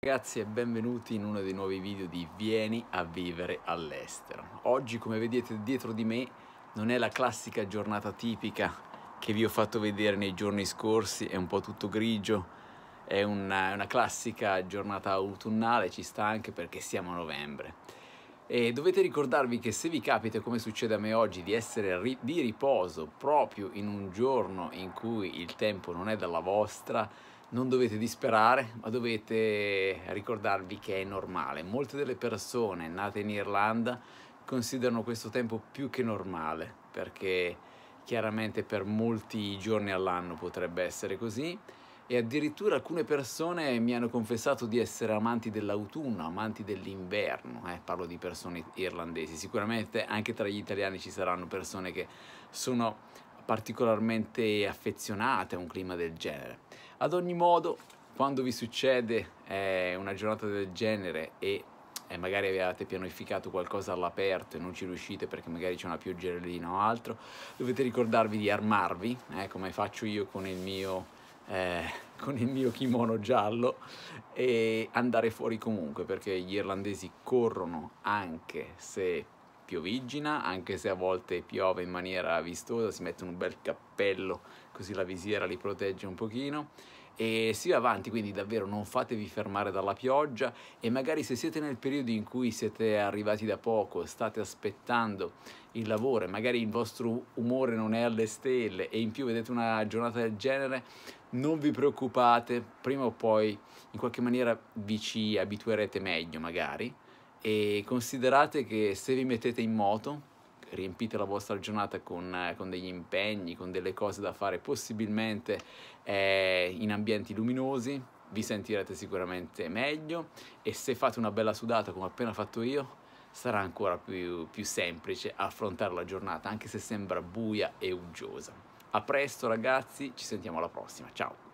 Ragazzi e benvenuti in uno dei nuovi video di Vieni a vivere all'estero. Oggi come vedete dietro di me non è la classica giornata tipica che vi ho fatto vedere nei giorni scorsi, è un po' tutto grigio, è una, una classica giornata autunnale, ci sta anche perché siamo a novembre. E dovete ricordarvi che se vi capita, come succede a me oggi, di essere ri di riposo proprio in un giorno in cui il tempo non è dalla vostra, non dovete disperare, ma dovete ricordarvi che è normale. Molte delle persone nate in Irlanda considerano questo tempo più che normale, perché chiaramente per molti giorni all'anno potrebbe essere così e addirittura alcune persone mi hanno confessato di essere amanti dell'autunno, amanti dell'inverno, eh, parlo di persone irlandesi, sicuramente anche tra gli italiani ci saranno persone che sono particolarmente affezionate a un clima del genere ad ogni modo, quando vi succede eh, una giornata del genere e eh, magari avevate pianificato qualcosa all'aperto e non ci riuscite perché magari c'è una pioggerellina o altro, dovete ricordarvi di armarvi, eh, come faccio io con il mio... Eh, con il mio kimono giallo e andare fuori comunque perché gli irlandesi corrono anche se piovigina, anche se a volte piove in maniera vistosa, si mette un bel cappello così la visiera li protegge un pochino e si va avanti, quindi davvero non fatevi fermare dalla pioggia e magari se siete nel periodo in cui siete arrivati da poco, state aspettando il lavoro e magari il vostro umore non è alle stelle e in più vedete una giornata del genere, non vi preoccupate, prima o poi in qualche maniera vi ci abituerete meglio magari e considerate che se vi mettete in moto riempite la vostra giornata con, eh, con, degli impegni, con delle cose da fare, possibilmente eh, in ambienti luminosi, vi sentirete sicuramente meglio e se fate una bella sudata come ho appena fatto io, sarà ancora più, più semplice affrontare la giornata, anche se sembra buia e uggiosa. A presto ragazzi, ci sentiamo alla prossima, ciao!